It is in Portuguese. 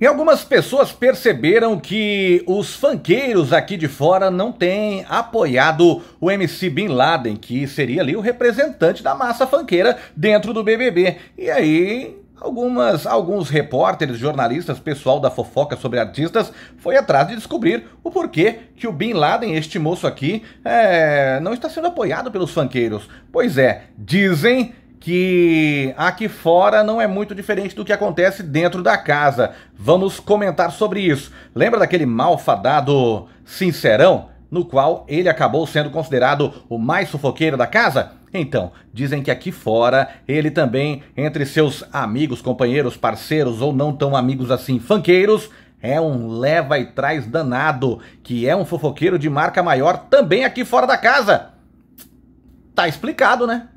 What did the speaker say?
E algumas pessoas perceberam que os fanqueiros aqui de fora não têm apoiado o MC Bin Laden, que seria ali o representante da massa fanqueira dentro do BBB. E aí, algumas, alguns repórteres, jornalistas, pessoal da fofoca sobre artistas foi atrás de descobrir o porquê que o Bin Laden, este moço aqui, é, não está sendo apoiado pelos fanqueiros. Pois é, dizem que aqui fora não é muito diferente do que acontece dentro da casa. Vamos comentar sobre isso. Lembra daquele malfadado Sincerão, no qual ele acabou sendo considerado o mais sufoqueiro da casa? Então, dizem que aqui fora ele também, entre seus amigos, companheiros, parceiros ou não tão amigos assim, fanqueiros, é um leva e traz danado, que é um fofoqueiro de marca maior também aqui fora da casa. Tá explicado, né?